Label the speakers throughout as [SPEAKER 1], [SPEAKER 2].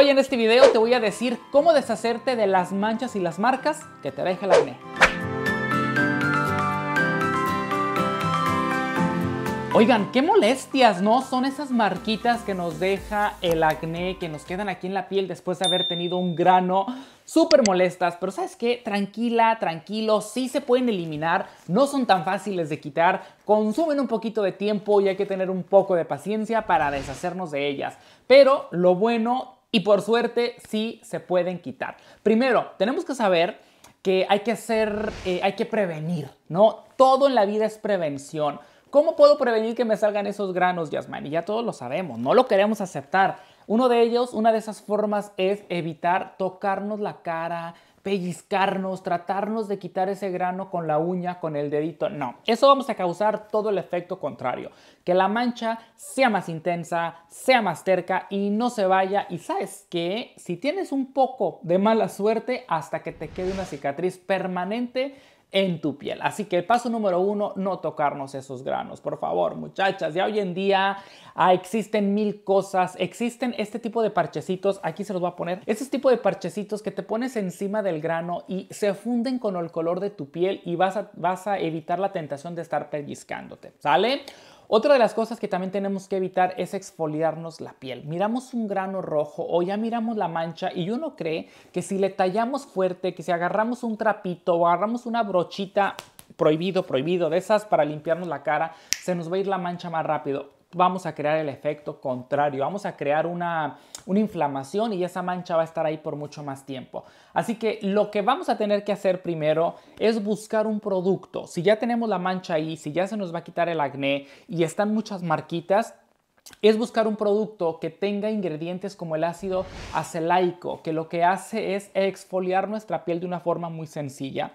[SPEAKER 1] Hoy en este video te voy a decir cómo deshacerte de las manchas y las marcas que te deja el acné. Oigan, qué molestias, ¿no? Son esas marquitas que nos deja el acné, que nos quedan aquí en la piel después de haber tenido un grano. Súper molestas, pero ¿sabes qué? Tranquila, tranquilo, sí se pueden eliminar, no son tan fáciles de quitar, consumen un poquito de tiempo y hay que tener un poco de paciencia para deshacernos de ellas. Pero lo bueno y por suerte sí se pueden quitar. Primero, tenemos que saber que hay que hacer, eh, hay que prevenir, ¿no? Todo en la vida es prevención. ¿Cómo puedo prevenir que me salgan esos granos, Yasmani? Ya todos lo sabemos, no lo queremos aceptar. Uno de ellos, una de esas formas es evitar tocarnos la cara, pellizcarnos, tratarnos de quitar ese grano con la uña, con el dedito. No, eso vamos a causar todo el efecto contrario. Que la mancha sea más intensa, sea más terca y no se vaya. Y sabes que si tienes un poco de mala suerte hasta que te quede una cicatriz permanente, en tu piel. Así que el paso número uno, no tocarnos esos granos, por favor, muchachas. Ya hoy en día ah, existen mil cosas, existen este tipo de parchecitos, aquí se los voy a poner, este tipo de parchecitos que te pones encima del grano y se funden con el color de tu piel y vas a, vas a evitar la tentación de estar pellizcándote, ¿sale? Otra de las cosas que también tenemos que evitar es exfoliarnos la piel. Miramos un grano rojo o ya miramos la mancha y uno cree que si le tallamos fuerte, que si agarramos un trapito o agarramos una brochita prohibido, prohibido de esas para limpiarnos la cara, se nos va a ir la mancha más rápido vamos a crear el efecto contrario, vamos a crear una, inflamación y esa mancha va a estar ahí por mucho más tiempo. Así que lo que vamos a tener que hacer primero es buscar un producto. Si ya tenemos la mancha ahí, si ya se nos va a quitar el acné y están muchas marquitas, es buscar un producto que tenga ingredientes como el ácido acelaico, que lo que hace es exfoliar nuestra piel de una forma muy sencilla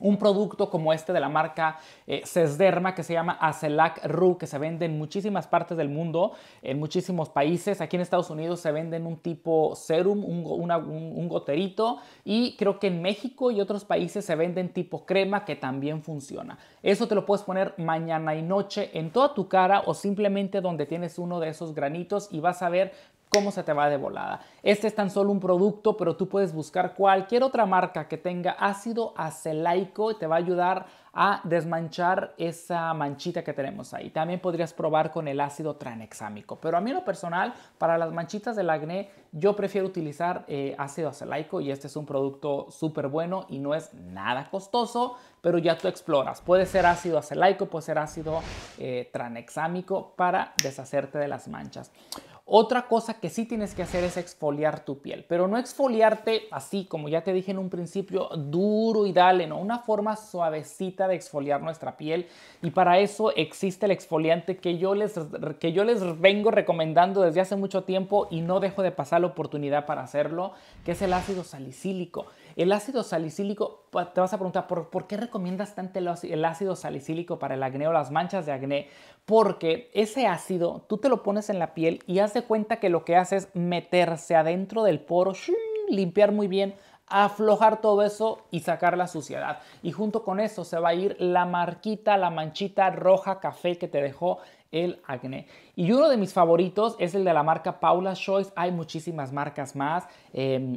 [SPEAKER 1] un producto como este de la marca Sesderma eh, que se llama Acelac Ru, que se vende en muchísimas partes del mundo, en muchísimos países. Aquí en Estados Unidos se vende en un tipo serum, un, un goterito, y creo que en México y otros países se venden tipo crema que también funciona. Eso te lo puedes poner mañana y noche en toda tu cara o simplemente donde tienes uno de esos granitos y vas a ver cómo se te va de volada. Este es tan solo un producto, pero tú puedes buscar cualquier otra marca que tenga ácido acelaico y te va a ayudar a desmanchar esa manchita que tenemos ahí. También podrías probar con el ácido tranexámico, pero a mí lo personal, para las manchitas del acné, yo prefiero utilizar eh, ácido acelaico y este es un producto súper bueno y no es nada costoso, pero ya tú exploras. Puede ser ácido acelaico, puede ser ácido eh, tranexámico para deshacerte de las manchas. Otra cosa que sí tienes que hacer es exfoliar tu piel, pero no exfoliarte así, como ya te dije en un principio, duro y dale, ¿no? Una forma suavecita de exfoliar nuestra piel y para eso existe el exfoliante que yo les, que yo les vengo recomendando desde hace mucho tiempo y no dejo de pasar la oportunidad para hacerlo, que es el ácido salicílico. El ácido salicílico, te vas a preguntar, ¿por, ¿por qué recomiendas tanto el ácido salicílico para el acné o las manchas de acné? porque ese ácido tú te lo pones en la piel y hace cuenta que lo que hace es meterse adentro del poro, limpiar muy bien, aflojar todo eso y sacar la suciedad. Y junto con eso se va a ir la marquita, la manchita roja café que te dejó el acné. Y uno de mis favoritos es el de la marca Paula's Choice. Hay muchísimas marcas más. Em,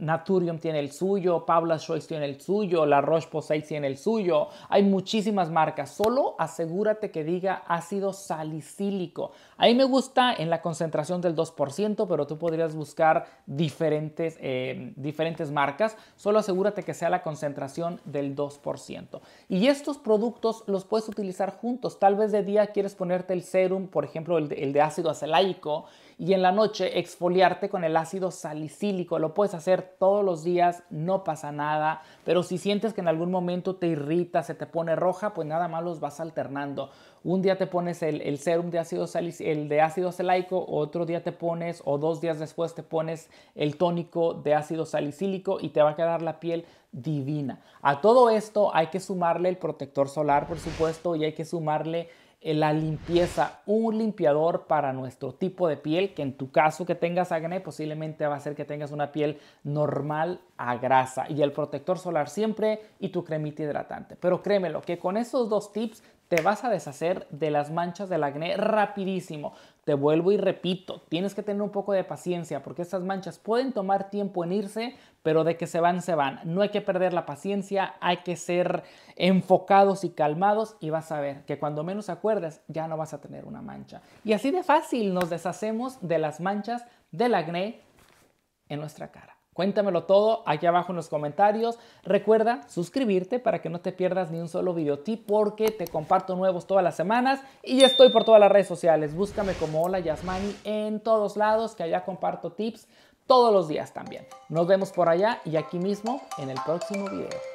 [SPEAKER 1] Naturium tiene el suyo, Paula Choice tiene el suyo, La Roche-Posay tiene el suyo. Hay muchísimas marcas. Solo asegúrate que diga ácido salicílico. A mí me gusta en la concentración del 2%, pero tú podrías buscar diferentes, em, diferentes marcas. Solo asegúrate que sea la concentración del 2%. Y estos productos los puedes utilizar juntos. Tal vez de día quieres ponerte el serum, por ejemplo, el de, ácido acelaico, y en la noche exfoliarte con el ácido salicílico lo puedes hacer todos los días, no pasa nada, pero si sientes que en algún momento te irrita, se te pone roja, pues nada más los vas alternando. Un día te pones el, serum de ácido, el de ácido salicílico, otro día te pones o dos días después te pones el tónico de ácido salicílico y te va a quedar la piel divina. A todo esto hay que sumarle el protector solar, por supuesto, y hay que sumarle la limpieza, un limpiador para nuestro tipo de piel, que en tu caso que tengas acné posiblemente va a ser que tengas una piel normal a grasa y el protector solar siempre y tu cremita hidratante. Pero créemelo que con esos dos tips te vas a deshacer de las manchas del acné rapidísimo. Te vuelvo y repito, tienes que tener un poco de paciencia porque estas manchas pueden tomar tiempo en irse, pero de que se van, se van. No hay que perder la paciencia, hay que ser enfocados y calmados y vas a ver que cuando menos acuerdas ya no vas a tener una mancha. Y así de fácil nos deshacemos de las manchas del acné en nuestra cara. Cuéntamelo todo aquí abajo en los comentarios. Recuerda suscribirte para que no te pierdas ni un solo tip porque te comparto nuevos todas las semanas y estoy por todas las redes sociales. Búscame como Hola Yasmani en todos lados que allá comparto tips todos los días también. Nos vemos por allá y aquí mismo en el próximo video.